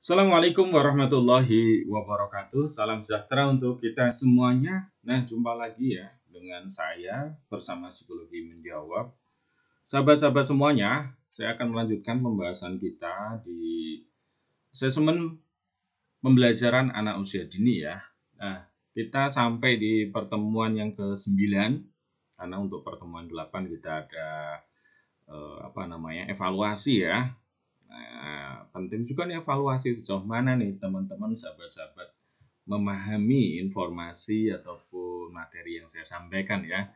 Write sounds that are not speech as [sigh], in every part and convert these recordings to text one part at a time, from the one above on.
Assalamualaikum warahmatullahi wabarakatuh. Salam sejahtera untuk kita semuanya. Nah, jumpa lagi ya dengan saya bersama Psikologi Menjawab. Sahabat-sahabat semuanya, saya akan melanjutkan pembahasan kita di asesmen pembelajaran anak usia dini ya. Nah, kita sampai di pertemuan yang ke-9 karena untuk pertemuan 8 kita ada eh, apa namanya? evaluasi ya Nah, penting juga nih evaluasi sejauh mana nih teman-teman sahabat-sahabat memahami informasi ataupun materi yang saya sampaikan ya.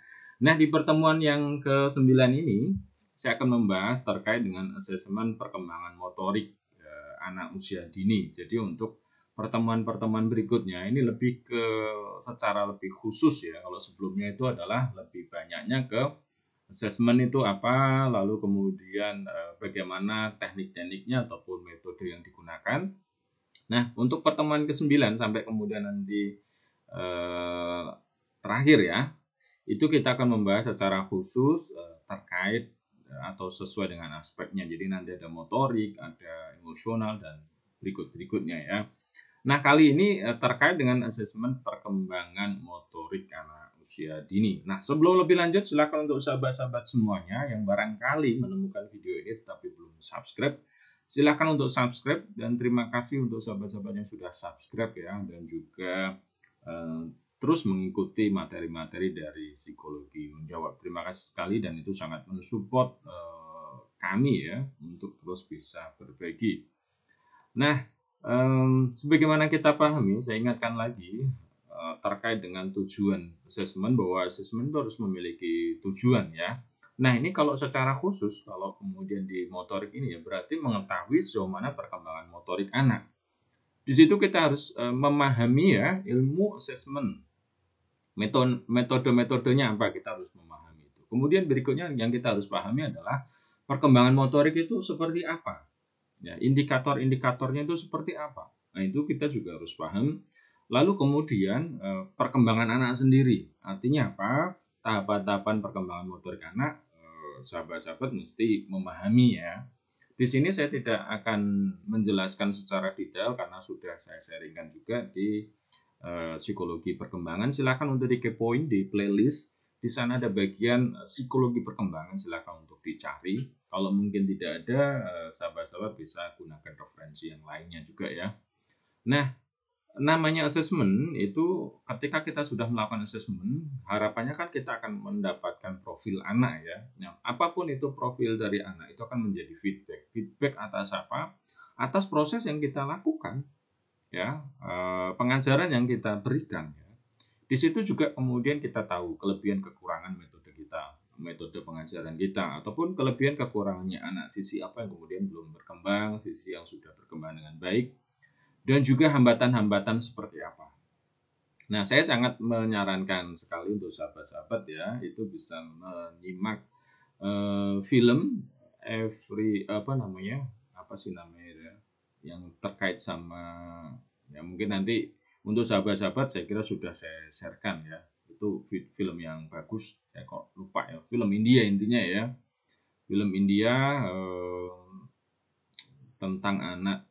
Nah, di pertemuan yang ke-9 ini saya akan membahas terkait dengan asesmen perkembangan motorik e, anak usia dini. Jadi untuk pertemuan-pertemuan berikutnya ini lebih ke secara lebih khusus ya. Kalau sebelumnya itu adalah lebih banyaknya ke assessment itu apa, lalu kemudian eh, bagaimana teknik-tekniknya ataupun metode yang digunakan. Nah, untuk pertemuan ke-9 sampai kemudian nanti eh, terakhir ya, itu kita akan membahas secara khusus eh, terkait eh, atau sesuai dengan aspeknya. Jadi nanti ada motorik, ada emosional dan berikut-berikutnya ya. Nah, kali ini eh, terkait dengan asesmen perkembangan motorik anak usia dini. Nah, sebelum lebih lanjut, silakan untuk sahabat-sahabat semuanya yang barangkali menemukan video ini tetapi belum subscribe, silakan untuk subscribe dan terima kasih untuk sahabat-sahabat yang sudah subscribe ya dan juga eh, terus mengikuti materi-materi dari psikologi menjawab. Terima kasih sekali dan itu sangat mensupport eh, kami ya untuk terus bisa berbagi. Nah, eh, sebagaimana kita pahami, saya ingatkan lagi Eh, terkait dengan tujuan assessment bahwa assessment itu harus memiliki tujuan ya. Nah ini kalau secara khusus kalau kemudian di motorik ini ya berarti mengetahui sejauh mana perkembangan motorik anak. Di situ kita harus eh, memahami ya ilmu assessment metode-metodenya apa kita harus memahami itu. Kemudian berikutnya yang kita harus pahami adalah perkembangan motorik itu seperti apa. Ya, indikator-indikatornya itu seperti apa. Nah, itu kita juga harus paham Lalu kemudian eh, perkembangan anak sendiri. Artinya apa? Tahapan-tahapan perkembangan motorik anak eh, sahabat-sahabat mesti memahami ya. Di sini saya tidak akan menjelaskan secara detail karena sudah saya sharingkan juga di eh, psikologi perkembangan. Silakan untuk dikepoin di playlist. Di sana ada bagian psikologi perkembangan, silakan untuk dicari. Kalau mungkin tidak ada, sahabat-sahabat bisa gunakan referensi yang lainnya juga ya. Nah, namanya assessment itu ketika kita sudah melakukan assessment harapannya kan kita akan mendapatkan profil anak ya yang nah, apapun itu profil dari anak itu akan menjadi feedback feedback atas apa atas proses yang kita lakukan ya eh, pengajaran yang kita berikan ya di situ juga kemudian kita tahu kelebihan kekurangan metode kita metode pengajaran kita ataupun kelebihan kekurangannya anak sisi apa yang kemudian belum berkembang sisi yang sudah berkembang dengan baik dan juga hambatan-hambatan seperti apa. Nah, saya sangat menyarankan sekali untuk sahabat-sahabat ya, itu bisa menyimak uh, film every apa namanya? Apa sih namanya ya? Yang terkait sama ya mungkin nanti untuk sahabat-sahabat saya kira sudah saya sharekan ya. Itu film yang bagus. Saya kok lupa ya, film India intinya ya. Film India eh, tentang anak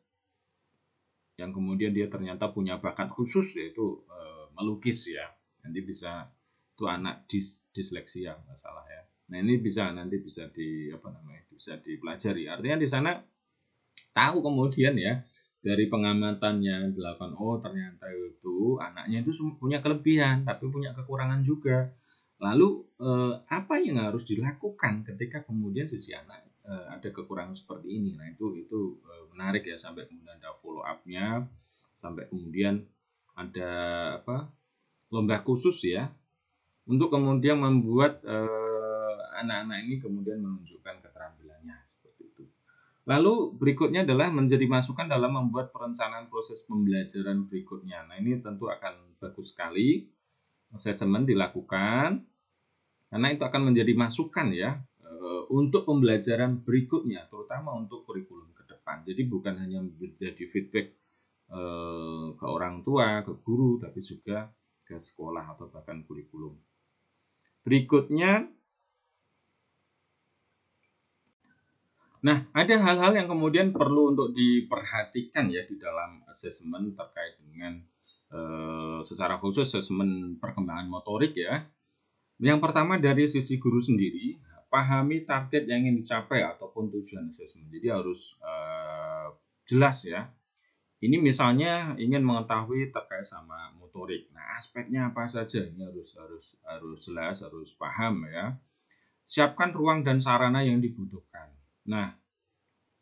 yang kemudian dia ternyata punya bakat khusus yaitu e, melukis ya nanti bisa itu anak dis, disleksia nggak salah ya nah ini bisa nanti bisa di apa namanya bisa dipelajari artinya di sana tahu kemudian ya dari pengamatannya yang dilakukan oh ternyata itu anaknya itu punya kelebihan tapi punya kekurangan juga lalu eh, apa yang harus dilakukan ketika kemudian sisi anak eh, ada kekurangan seperti ini nah itu itu eh, menarik ya sampai kemudian upnya sampai kemudian ada apa lomba khusus ya untuk kemudian membuat eh, anak-anak eh, ini kemudian menunjukkan keterampilannya seperti itu. Lalu berikutnya adalah menjadi masukan dalam membuat perencanaan proses pembelajaran berikutnya. Nah ini tentu akan bagus sekali assessment dilakukan karena itu akan menjadi masukan ya eh, untuk pembelajaran berikutnya terutama untuk kurikulum depan. Jadi bukan hanya menjadi feedback eh, ke orang tua, ke guru, tapi juga ke sekolah atau bahkan kurikulum. Berikutnya, nah ada hal-hal yang kemudian perlu untuk diperhatikan ya di dalam asesmen terkait dengan eh, secara khusus asesmen perkembangan motorik ya. Yang pertama dari sisi guru sendiri, pahami target yang ingin dicapai ataupun tujuan asesmen. Jadi harus e, jelas ya. Ini misalnya ingin mengetahui terkait sama motorik. Nah, aspeknya apa saja? Ini harus harus harus jelas, harus paham ya. Siapkan ruang dan sarana yang dibutuhkan. Nah,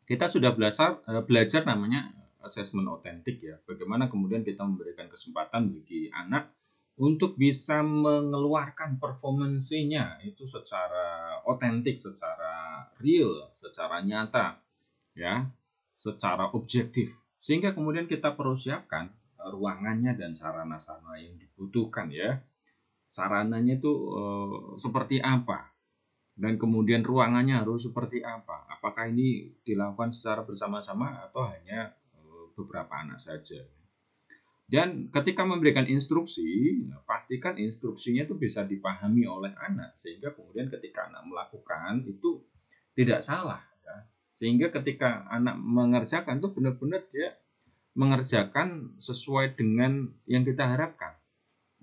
kita sudah belajar eh, belajar namanya assessment otentik ya. Bagaimana kemudian kita memberikan kesempatan bagi anak untuk bisa mengeluarkan performansinya itu secara otentik, secara real, secara nyata ya secara objektif. Sehingga kemudian kita perlu siapkan eh, ruangannya dan sarana-sarana yang dibutuhkan ya. Sarananya itu e, seperti apa? Dan kemudian ruangannya harus seperti apa? Apakah ini dilakukan secara bersama-sama atau hanya eh, beberapa anak saja? Dan ketika memberikan instruksi, ya, pastikan instruksinya itu bisa dipahami oleh anak sehingga kemudian ketika anak melakukan itu tidak salah sehingga ketika anak mengerjakan tuh benar-benar dia mengerjakan sesuai dengan yang kita harapkan.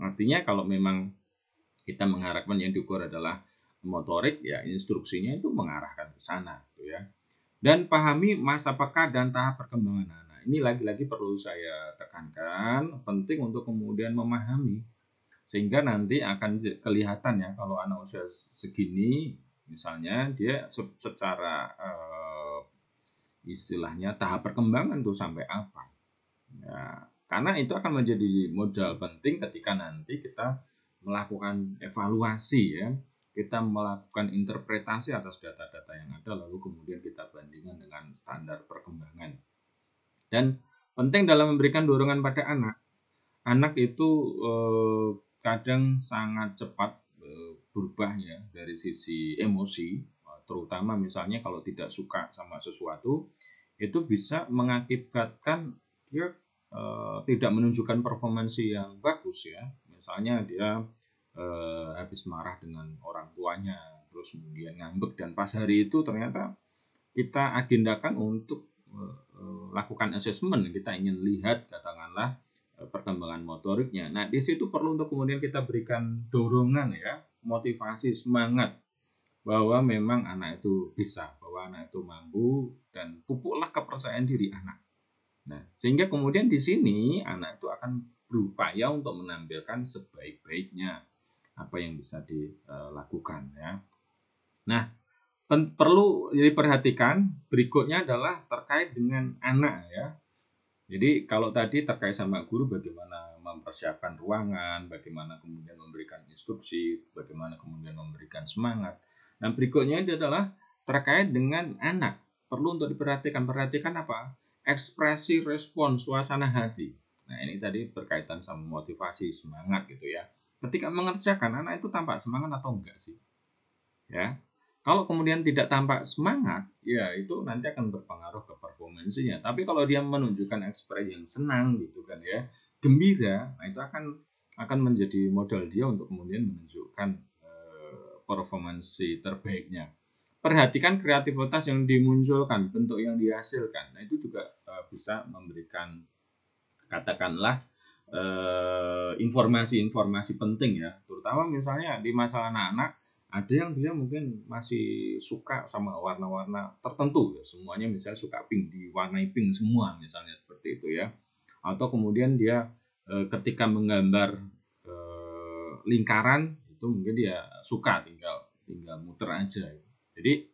Artinya kalau memang kita mengharapkan yang diukur adalah motorik ya instruksinya itu mengarahkan ke sana gitu ya. Dan pahami masa peka dan tahap perkembangan anak. Nah, ini lagi-lagi perlu saya tekankan penting untuk kemudian memahami sehingga nanti akan kelihatan ya kalau anak usia segini misalnya dia secara uh, istilahnya tahap perkembangan tuh sampai apa. Ya, karena itu akan menjadi modal penting ketika nanti kita melakukan evaluasi ya. Kita melakukan interpretasi atas data-data yang ada lalu kemudian kita bandingkan dengan standar perkembangan. Dan penting dalam memberikan dorongan pada anak. Anak itu eh, kadang sangat cepat eh, berubahnya dari sisi emosi terutama misalnya kalau tidak suka sama sesuatu, itu bisa mengakibatkan dia uh, tidak menunjukkan performansi yang bagus ya. Misalnya dia uh, habis marah dengan orang tuanya, terus kemudian ngambek dan pas hari itu ternyata kita agendakan untuk uh, lakukan assessment, kita ingin lihat katakanlah perkembangan motoriknya. Nah, di situ perlu untuk kemudian kita berikan dorongan ya, motivasi, semangat bahwa memang anak itu bisa, bahwa anak itu mampu dan pupuklah kepercayaan diri anak. Nah, sehingga kemudian di sini anak itu akan berupaya untuk menampilkan sebaik-baiknya apa yang bisa dilakukan ya. Nah, pen, perlu diperhatikan berikutnya adalah terkait dengan anak ya. Jadi kalau tadi terkait sama guru bagaimana mempersiapkan ruangan, bagaimana kemudian memberikan instruksi, bagaimana kemudian memberikan semangat. Dan berikutnya ini adalah terkait dengan anak. Perlu untuk diperhatikan. Perhatikan apa? Ekspresi respon suasana hati. Nah, ini tadi berkaitan sama motivasi, semangat gitu ya. Ketika mengerjakan, anak itu tampak semangat atau enggak sih? Ya. Kalau kemudian tidak tampak semangat, ya itu nanti akan berpengaruh ke performansinya. Tapi kalau dia menunjukkan ekspresi yang senang gitu kan ya, gembira, nah itu akan akan menjadi modal dia untuk kemudian menunjukkan performansi terbaiknya. Perhatikan kreativitas yang dimunculkan, bentuk yang dihasilkan. Nah, itu juga eh, bisa memberikan katakanlah eh, informasi-informasi penting ya, terutama misalnya di masalah anak-anak ada yang dia mungkin masih suka sama warna-warna tertentu ya. semuanya misalnya suka pink diwarnai pink semua misalnya seperti itu ya atau kemudian dia eh, ketika menggambar lingkaran itu mungkin dia suka tinggal tinggal muter aja jadi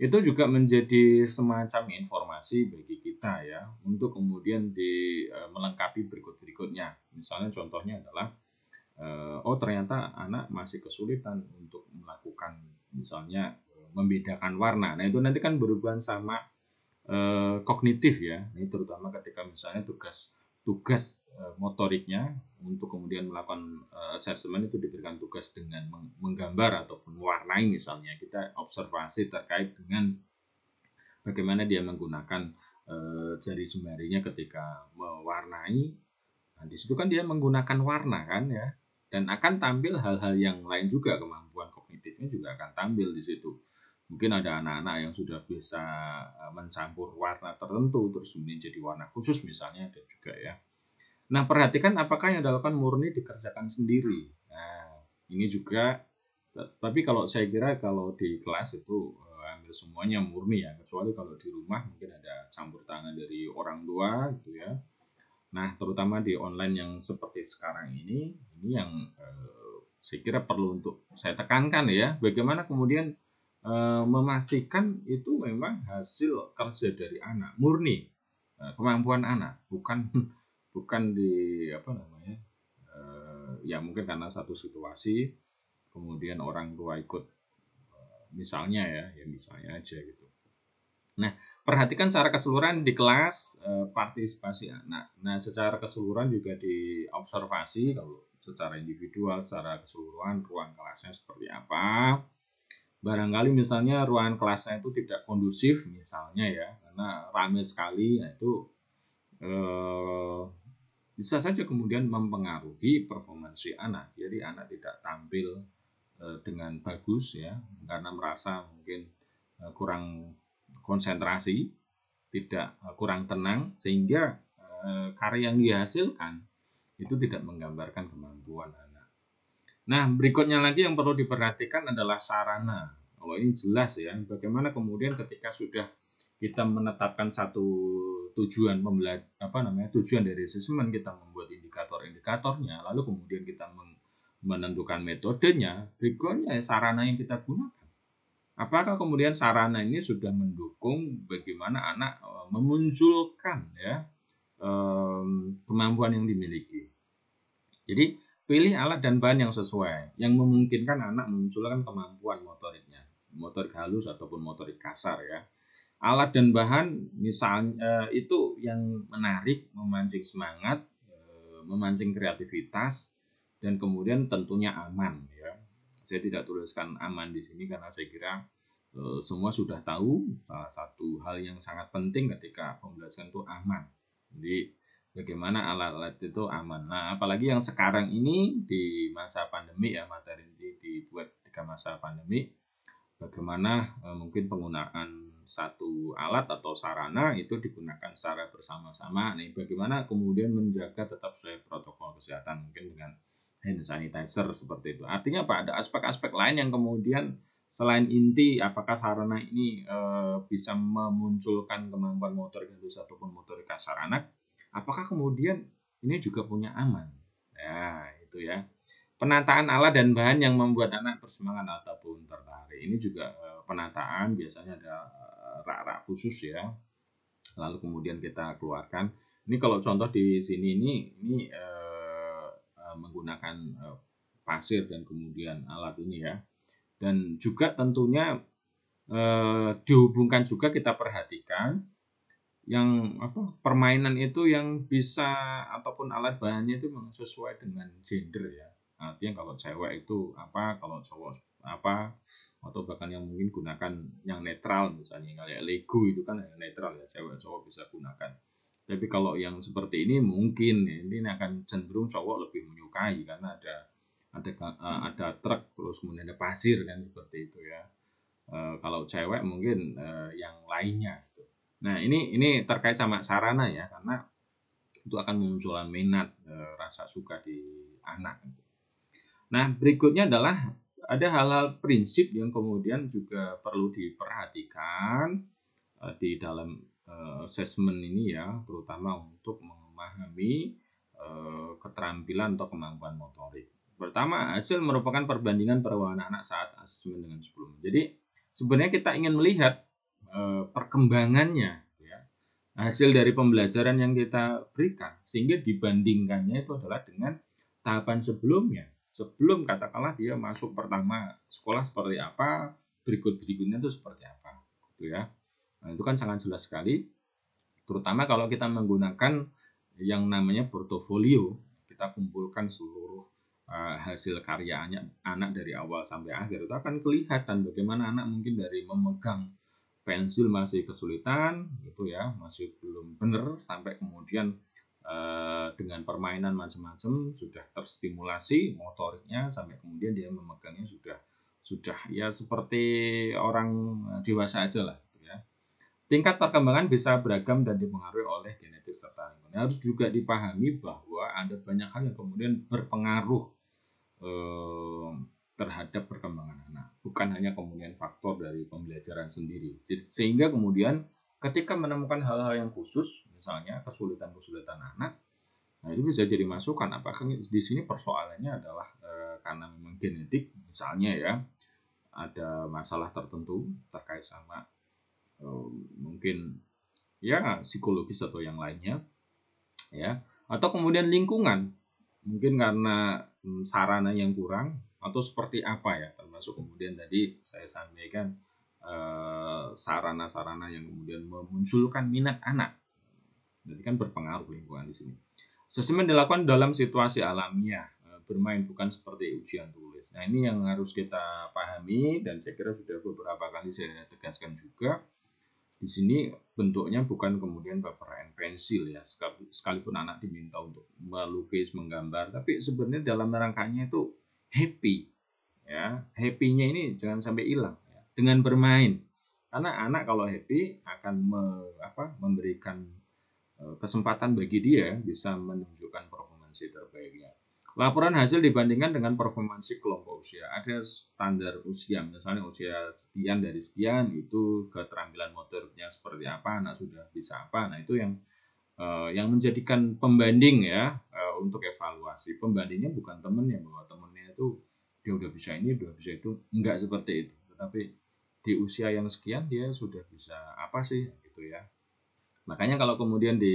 itu juga menjadi semacam informasi bagi kita ya untuk kemudian di e, melengkapi berikut-berikutnya misalnya contohnya adalah e, oh ternyata anak masih kesulitan untuk melakukan misalnya membedakan warna nah itu nanti kan berhubungan sama e, kognitif ya ini terutama ketika misalnya tugas tugas eh, motoriknya untuk kemudian melakukan eh, assessment itu diberikan tugas dengan menggambar ataupun mewarnai misalnya kita observasi terkait dengan bagaimana dia menggunakan eh, jari jemarinya ketika mewarnai nah, di situ kan dia menggunakan warna kan ya dan akan tampil hal-hal yang lain juga kemampuan kognitifnya juga akan tampil di situ mungkin ada anak-anak yang sudah bisa eh, mencampur warna tertentu terus kemudian jadi warna khusus misalnya ada juga ya. Nah perhatikan apakah yang dilakukan murni dikerjakan sendiri. Nah ini juga eh, tapi kalau saya kira kalau di kelas itu eh, ambil semuanya murni ya kecuali kalau di rumah mungkin ada campur tangan dari orang tua gitu ya. Nah terutama di online yang seperti sekarang ini ini yang eh, saya kira perlu untuk saya tekankan ya bagaimana kemudian e, memastikan itu memang hasil kerja dari anak murni e, kemampuan anak bukan [laughs] bukan di apa namanya e, ya mungkin karena satu situasi kemudian orang tua ikut e, misalnya ya ya misalnya aja gitu nah perhatikan secara keseluruhan di kelas e, partisipasi anak. Nah, secara keseluruhan juga diobservasi kalau secara individual, secara keseluruhan ruang kelasnya seperti apa barangkali misalnya ruangan kelasnya itu tidak kondusif misalnya ya karena ramai sekali ya itu eh, bisa saja kemudian mempengaruhi performansi anak jadi anak tidak tampil eh, dengan bagus ya karena merasa mungkin eh, kurang konsentrasi tidak eh, kurang tenang sehingga eh, karya yang dihasilkan itu tidak menggambarkan kemampuan anak Nah, berikutnya lagi yang perlu diperhatikan adalah sarana. Kalau ini jelas ya, bagaimana kemudian ketika sudah kita menetapkan satu tujuan pembelajaran apa namanya tujuan dari asesmen kita membuat indikator-indikatornya lalu kemudian kita menentukan metodenya berikutnya ya sarana yang kita gunakan apakah kemudian sarana ini sudah mendukung bagaimana anak e, memunculkan ya e, kemampuan yang dimiliki jadi Pilih alat dan bahan yang sesuai, yang memungkinkan anak memunculkan kemampuan motoriknya, motorik halus ataupun motorik kasar ya. Alat dan bahan misalnya eh, itu yang menarik, memancing semangat, eh, memancing kreativitas, dan kemudian tentunya aman ya. Saya tidak tuliskan aman di sini karena saya kira eh, semua sudah tahu salah satu hal yang sangat penting ketika pembelajaran itu aman. Jadi bagaimana alat-alat itu aman. Nah, apalagi yang sekarang ini di masa pandemi ya materi ini dibuat ketika masa pandemi bagaimana eh, mungkin penggunaan satu alat atau sarana itu digunakan secara bersama-sama. Nah, bagaimana kemudian menjaga tetap sesuai protokol kesehatan mungkin dengan hand sanitizer seperti itu. Artinya apa? Ada aspek-aspek lain yang kemudian selain inti apakah sarana ini e, bisa memunculkan kemampuan motor satu ataupun motorika anak apakah kemudian ini juga punya aman? Ya, itu ya. Penataan alat dan bahan yang membuat anak bersemangat ataupun tertarik. Ini juga eh, penataan biasanya ada eh, rak-rak khusus ya. Lalu kemudian kita keluarkan. Ini kalau contoh di sini ini ini eh, eh, menggunakan eh, pasir dan kemudian alat ini ya. Dan juga tentunya eh, dihubungkan juga kita perhatikan yang apa permainan itu yang bisa ataupun alat bahannya itu memang sesuai dengan gender ya artinya kalau cewek itu apa kalau cowok apa atau bahkan yang mungkin gunakan yang netral misalnya kayak Lego itu kan yang netral ya cewek cowok bisa gunakan tapi kalau yang seperti ini mungkin ya, ini akan cenderung cowok lebih menyukai karena ada ada eh, ada truk terus kemudian ada pasir kan seperti itu ya e, kalau cewek mungkin e, yang lainnya Nah, ini ini terkait sama sarana ya, karena itu akan memunculkan minat e, rasa suka di anak. Nah, berikutnya adalah ada hal-hal prinsip yang kemudian juga perlu diperhatikan e, di dalam e, assessment ini ya, terutama untuk memahami e, keterampilan atau kemampuan motorik. Pertama, hasil merupakan perbandingan perwawanan anak saat asesmen dengan sebelum. Jadi, sebenarnya kita ingin melihat Eh, perkembangannya ya, hasil dari pembelajaran yang kita berikan sehingga dibandingkannya itu adalah dengan tahapan sebelumnya sebelum katakanlah dia masuk pertama sekolah seperti apa berikut berikutnya itu seperti apa gitu ya nah, itu kan sangat jelas sekali terutama kalau kita menggunakan yang namanya portofolio kita kumpulkan seluruh eh, hasil karyanya anak dari awal sampai akhir itu akan kelihatan bagaimana anak mungkin dari memegang pensil masih kesulitan itu ya masih belum benar sampai kemudian eh, dengan permainan macam-macam sudah terstimulasi motoriknya sampai kemudian dia memegangnya sudah sudah ya seperti orang eh, dewasa aja lah gitu ya. Tingkat perkembangan bisa beragam dan dipengaruhi oleh genetik serta lingkungan. Harus juga dipahami bahwa ada banyak hal yang kemudian berpengaruh eh, terhadap perkembangan anak, bukan hanya kemudian faktor dari pembelajaran sendiri. Sehingga kemudian ketika menemukan hal-hal yang khusus, misalnya kesulitan-kesulitan anak, nah itu bisa jadi masukan. Apakah di sini persoalannya adalah e, karena memang genetik, misalnya ya, ada masalah tertentu terkait sama e, mungkin ya psikologis atau yang lainnya, ya, atau kemudian lingkungan, mungkin karena mm, sarana yang kurang, atau seperti apa ya termasuk kemudian tadi saya sampaikan sarana eh, sarana-sarana yang kemudian memunculkan minat anak jadi kan berpengaruh lingkungan di sini sesuai dilakukan dalam situasi alamiah eh, bermain bukan seperti ujian tulis nah ini yang harus kita pahami dan saya kira sudah beberapa kali saya tegaskan juga di sini bentuknya bukan kemudian paper pensil ya sekalipun anak diminta untuk melukis menggambar tapi sebenarnya dalam rangkanya itu happy ya happynya ini jangan sampai hilang ya. dengan bermain karena anak kalau happy akan me, apa, memberikan e, kesempatan bagi dia bisa menunjukkan performansi terbaiknya laporan hasil dibandingkan dengan performansi kelompok usia. Ada standar usia, misalnya usia sekian dari sekian itu keterampilan motoriknya seperti apa, anak sudah bisa apa. Nah itu yang e, yang menjadikan pembanding ya e, untuk evaluasi. Pembandingnya bukan temennya bahwa temennya itu dia udah bisa ini udah bisa itu enggak seperti itu tetapi di usia yang sekian dia sudah bisa apa sih gitu ya makanya kalau kemudian di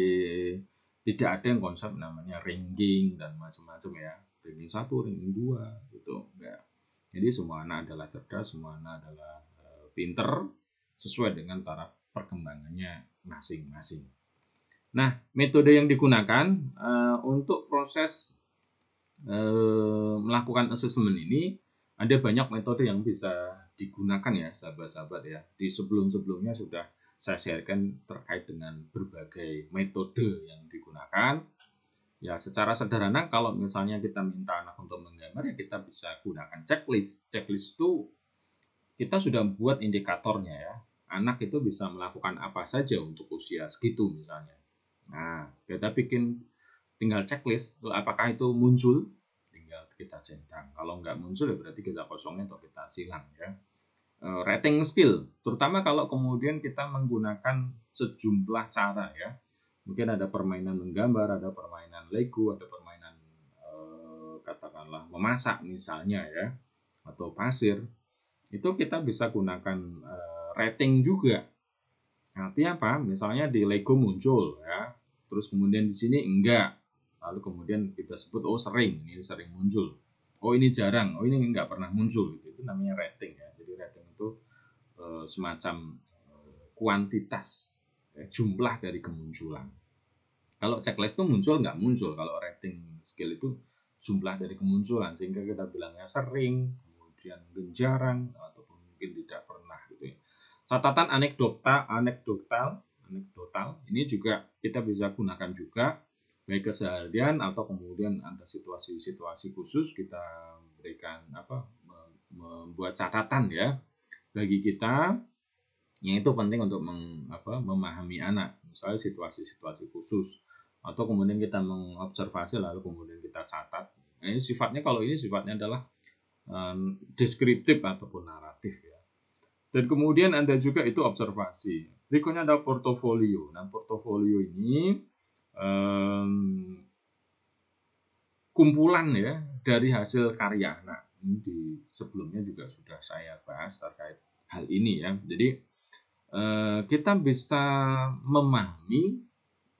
tidak ada yang konsep namanya ranking dan macam-macam ya ranking satu ranking dua gitu enggak jadi semua anak adalah cerdas semua anak adalah eh, pinter sesuai dengan taraf perkembangannya masing-masing nah metode yang digunakan e, untuk proses Eh, melakukan assessment ini ada banyak metode yang bisa digunakan ya sahabat-sahabat ya. Di sebelum-sebelumnya sudah saya sharekan terkait dengan berbagai metode yang digunakan. Ya secara sederhana kalau misalnya kita minta anak untuk menggambar ya kita bisa gunakan checklist. Checklist itu kita sudah buat indikatornya ya. Anak itu bisa melakukan apa saja untuk usia segitu misalnya. Nah, kita bikin tinggal checklist apakah itu muncul tinggal kita centang kalau nggak muncul ya berarti kita kosongnya atau kita silang ya e, rating skill terutama kalau kemudian kita menggunakan sejumlah cara ya mungkin ada permainan menggambar ada permainan lego ada permainan eh, katakanlah memasak misalnya ya atau pasir itu kita bisa gunakan eh, rating juga artinya apa misalnya di lego muncul ya terus kemudian di sini enggak lalu kemudian kita sebut oh sering ini sering muncul oh ini jarang oh ini nggak pernah muncul itu, itu namanya rating ya jadi rating itu eh, semacam eh, kuantitas ya, jumlah dari kemunculan kalau checklist itu muncul nggak muncul kalau rating skill itu jumlah dari kemunculan sehingga kita bilangnya sering kemudian mungkin jarang ataupun mungkin tidak pernah gitu ya catatan anekdota anekdotal anekdotal ini juga kita bisa gunakan juga baik keseharian atau kemudian ada situasi-situasi khusus kita berikan apa membuat catatan ya bagi kita yang itu penting untuk meng, apa, memahami anak misalnya situasi-situasi khusus atau kemudian kita mengobservasi lalu kemudian kita catat nah, ini sifatnya kalau ini sifatnya adalah um, deskriptif ataupun naratif ya dan kemudian ada juga itu observasi berikutnya ada portofolio nah portofolio ini um, kumpulan ya dari hasil karya. Nah, ini di sebelumnya juga sudah saya bahas terkait hal ini ya. Jadi uh, kita bisa memahami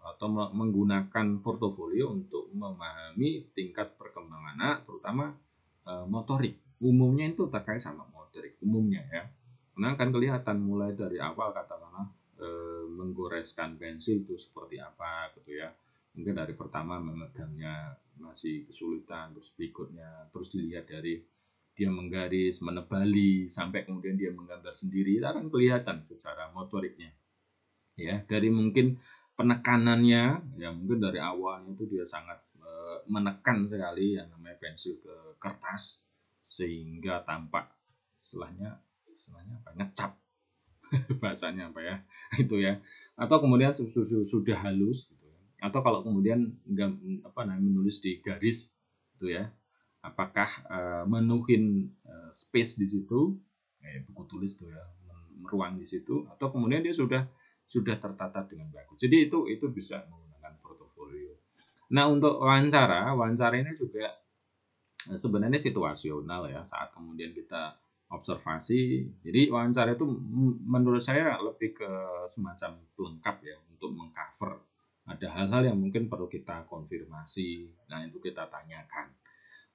atau menggunakan portofolio untuk memahami tingkat perkembangan anak, terutama e, motorik. Umumnya itu terkait sama motorik umumnya ya. Karena akan kelihatan mulai dari awal katakanlah e, menggoreskan pensil itu seperti apa gitu ya mungkin dari pertama memegangnya masih kesulitan terus berikutnya terus dilihat dari dia menggaris menebali sampai kemudian dia menggambar sendiri itu akan kelihatan secara motoriknya ya dari mungkin penekanannya ya mungkin dari awalnya itu dia sangat e, menekan sekali yang namanya pensil ke kertas sehingga tampak istilahnya istilahnya apa ngecap [laughs] bahasanya apa ya [laughs] itu ya atau kemudian sudah halus gitu ya. atau kalau kemudian nggak apa namanya menulis di garis itu ya apakah uh, menuhin uh, space di situ eh, buku tulis tuh ya meruang di situ atau kemudian dia sudah sudah tertata dengan bagus jadi itu itu bisa menggunakan portofolio nah untuk wawancara wawancara ini juga eh, sebenarnya situasional ya saat kemudian kita observasi. Jadi wawancara itu menurut saya lebih ke semacam lengkap ya untuk mengcover ada hal-hal yang mungkin perlu kita konfirmasi, nah itu kita tanyakan.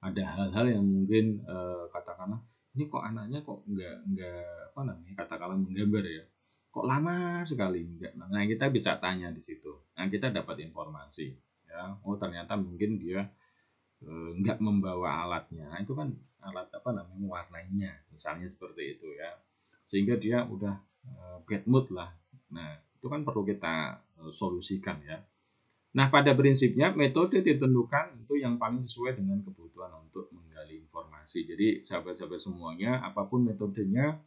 Ada hal-hal yang mungkin eh, katakanlah ini kok anaknya kok nggak nggak apa namanya katakanlah menggambar ya, kok lama sekali nggak. Nah kita bisa tanya di situ, nah kita dapat informasi ya. Oh ternyata mungkin dia Eh, nggak e, membawa alatnya itu kan alat apa namanya warnanya misalnya seperti itu ya sehingga dia udah e, bad mood lah nah itu kan perlu kita e, solusikan ya nah pada prinsipnya metode ditentukan itu yang paling sesuai dengan kebutuhan untuk menggali informasi jadi sahabat-sahabat semuanya apapun metodenya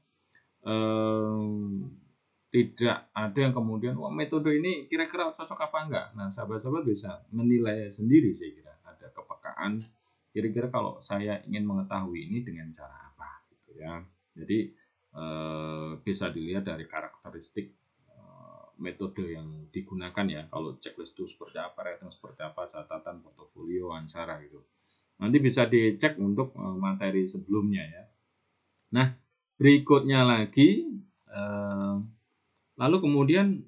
tidak ada yang kemudian wah metode ini kira-kira cocok apa enggak nah sahabat-sahabat bisa menilai sendiri saya kira Kan. kira-kira kalau saya ingin mengetahui ini dengan cara apa gitu ya jadi eh, bisa dilihat dari karakteristik eh, metode yang digunakan ya kalau checklist itu seperti apa rating seperti apa catatan portofolio wawancara gitu nanti bisa dicek untuk eh, materi sebelumnya ya nah berikutnya lagi eh, lalu kemudian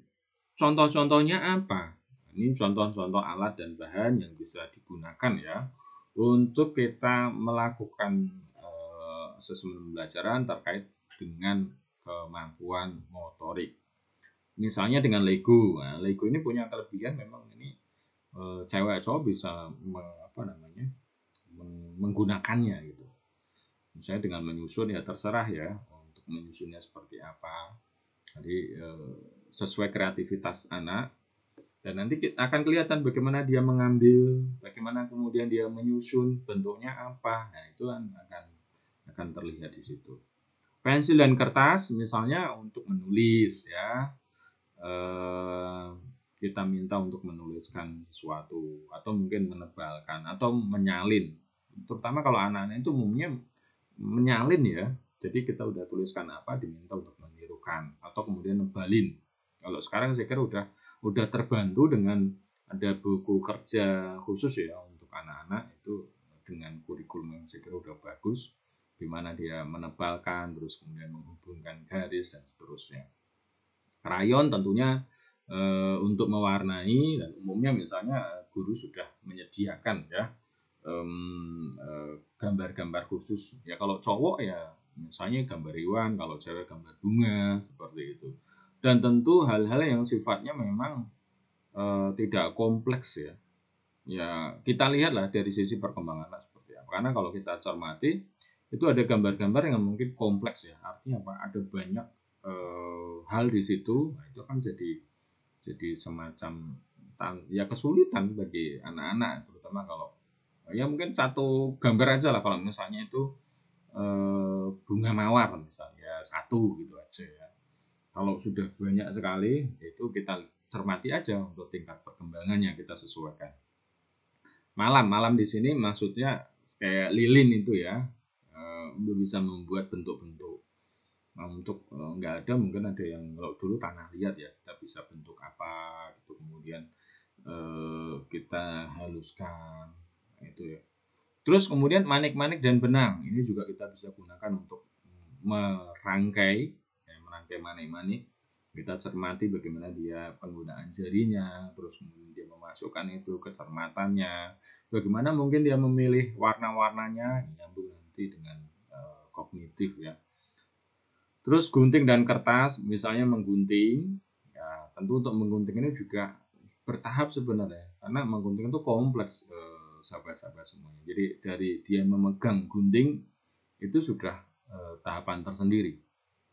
contoh-contohnya apa ini contoh-contoh alat dan bahan yang bisa digunakan ya untuk kita melakukan uh, eh, asesmen pembelajaran terkait dengan kemampuan motorik. Misalnya dengan Lego. Nah, Lego ini punya kelebihan memang ini e, cewek cowok bisa me, apa namanya menggunakannya gitu. Misalnya dengan menyusun ya terserah ya untuk menyusunnya seperti apa. Jadi e, sesuai kreativitas anak dan nanti akan kelihatan bagaimana dia mengambil, bagaimana kemudian dia menyusun, bentuknya apa. Nah, itu kan akan akan terlihat di situ. Pensil dan kertas misalnya untuk menulis ya. Eh, kita minta untuk menuliskan sesuatu atau mungkin menebalkan atau menyalin. Terutama kalau anak-anak itu umumnya menyalin ya. Jadi kita udah tuliskan apa diminta untuk menirukan atau kemudian nebalin. Kalau sekarang saya kira udah udah terbantu dengan ada buku kerja khusus ya untuk anak-anak itu dengan kurikulum yang saya kira udah bagus di mana dia menebalkan terus kemudian menghubungkan garis dan seterusnya rayon tentunya e, untuk mewarnai dan umumnya misalnya guru sudah menyediakan ya eh, gambar-gambar e, khusus ya kalau cowok ya misalnya gambar iwan kalau cewek gambar bunga seperti itu dan tentu hal-hal yang sifatnya memang e, tidak kompleks ya ya kita lihatlah dari sisi perkembangan lah seperti apa karena kalau kita cermati itu ada gambar-gambar yang mungkin kompleks ya artinya apa ada banyak e, hal di situ nah, itu kan jadi jadi semacam ya kesulitan bagi anak-anak terutama kalau ya mungkin satu gambar aja lah kalau misalnya itu e, bunga mawar misalnya satu gitu aja ya kalau sudah banyak sekali, itu kita cermati aja untuk tingkat perkembangannya kita sesuaikan. Malam, malam di sini maksudnya kayak lilin itu ya, eh, untuk bisa membuat bentuk-bentuk. Nah Untuk eh, nggak ada mungkin ada yang kalau dulu tanah liat ya, kita bisa bentuk apa gitu kemudian eh, kita haluskan itu ya. Terus kemudian manik-manik dan benang ini juga kita bisa gunakan untuk merangkai merangkai mana nih kita cermati bagaimana dia penggunaan jarinya, terus kemudian dia memasukkan itu kecermatannya, bagaimana mungkin dia memilih warna-warnanya nyambung nanti dengan e, kognitif ya. Terus gunting dan kertas, misalnya menggunting, ya tentu untuk menggunting ini juga bertahap sebenarnya, karena menggunting itu kompleks eh, sahabat-sahabat semuanya. Jadi dari dia memegang gunting itu sudah e, tahapan tersendiri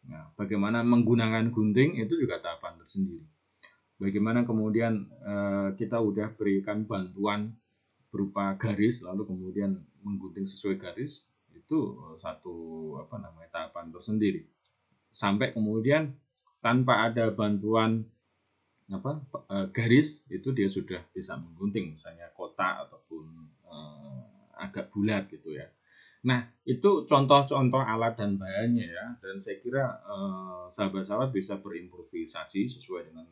Nah, bagaimana menggunakan gunting itu juga tahapan tersendiri. Bagaimana kemudian eh, kita sudah berikan bantuan berupa garis lalu kemudian menggunting sesuai garis itu eh, satu apa namanya tahapan tersendiri. Sampai kemudian tanpa ada bantuan apa eh, garis itu dia sudah bisa menggunting misalnya kotak ataupun eh, agak bulat gitu ya. Nah, itu contoh-contoh alat dan bahannya ya. Dan saya kira sahabat-sahabat eh, bisa berimprovisasi sesuai dengan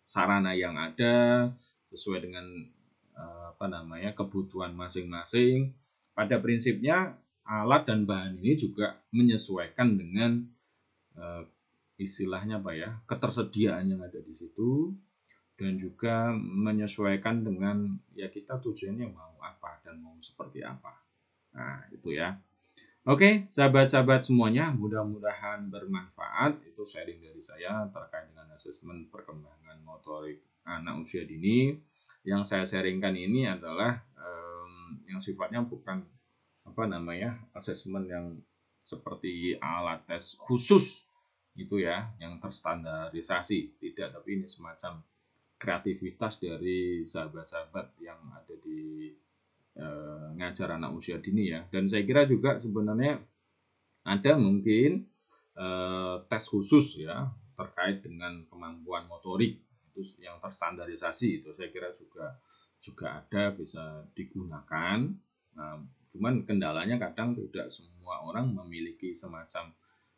sarana yang ada, sesuai dengan eh, apa namanya kebutuhan masing-masing. Pada prinsipnya alat dan bahan ini juga menyesuaikan dengan eh, istilahnya apa ya ketersediaan yang ada di situ dan juga menyesuaikan dengan ya kita tujuannya mau apa dan mau seperti apa. Nah, itu ya. Oke, sahabat-sahabat semuanya, mudah-mudahan bermanfaat. Itu sharing dari saya terkait dengan asesmen perkembangan motorik anak usia dini. Yang saya sharingkan ini adalah um, yang sifatnya bukan apa namanya asesmen yang seperti alat tes khusus itu ya, yang terstandarisasi. Tidak, tapi ini semacam kreativitas dari sahabat-sahabat yang ada di Eh, ngajar anak usia dini ya. Dan saya kira juga sebenarnya ada mungkin e, tes khusus ya terkait dengan kemampuan motorik itu yang tersandarisasi itu saya kira juga juga ada bisa digunakan. Nah, cuman kendalanya kadang tidak semua orang memiliki semacam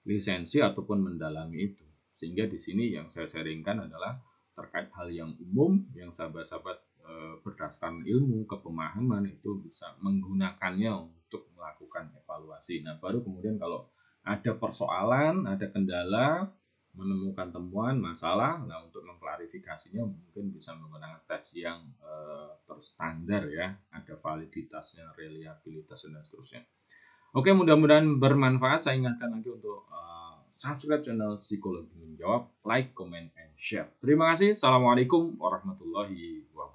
lisensi ataupun mendalami itu. Sehingga di sini yang saya sharingkan adalah terkait hal yang umum yang sahabat-sahabat Eh, berdasarkan ilmu kepemahaman itu bisa menggunakannya untuk melakukan evaluasi. Nah, baru kemudian kalau ada persoalan, ada kendala, menemukan temuan masalah, nah untuk mengklarifikasinya mungkin bisa menggunakan tes yang eh, terstandar ya, ada validitasnya, reliabilitas dan seterusnya. Oke, mudah-mudahan bermanfaat. Saya ingatkan lagi untuk uh, subscribe channel Psikologi Menjawab, like, comment, and share. Terima kasih. Assalamualaikum warahmatullahi wabarakatuh.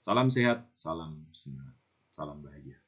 Salam sehat, salam semangat, salam bahagia.